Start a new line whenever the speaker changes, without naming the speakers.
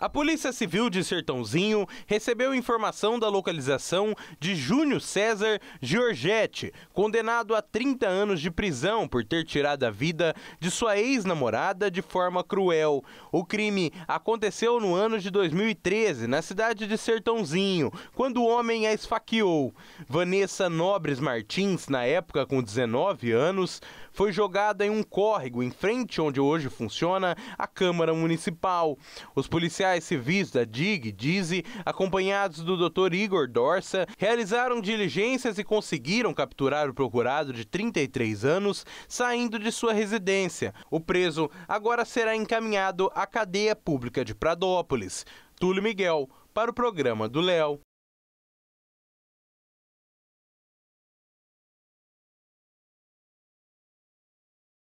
A Polícia Civil de Sertãozinho recebeu informação da localização de Júnior César Giorgetti, condenado a 30 anos de prisão por ter tirado a vida de sua ex-namorada de forma cruel. O crime aconteceu no ano de 2013, na cidade de Sertãozinho, quando o homem a esfaqueou. Vanessa Nobres Martins, na época com 19 anos, foi jogada em um córrego em frente onde hoje funciona a Câmara Municipal. Os policiais policiais civis da DIG, DIZI, acompanhados do Dr. Igor Dorsa, realizaram diligências e conseguiram capturar o procurado de 33 anos saindo de sua residência. O preso agora será encaminhado à cadeia pública de Pradópolis. Túlio Miguel, para o programa do Léo.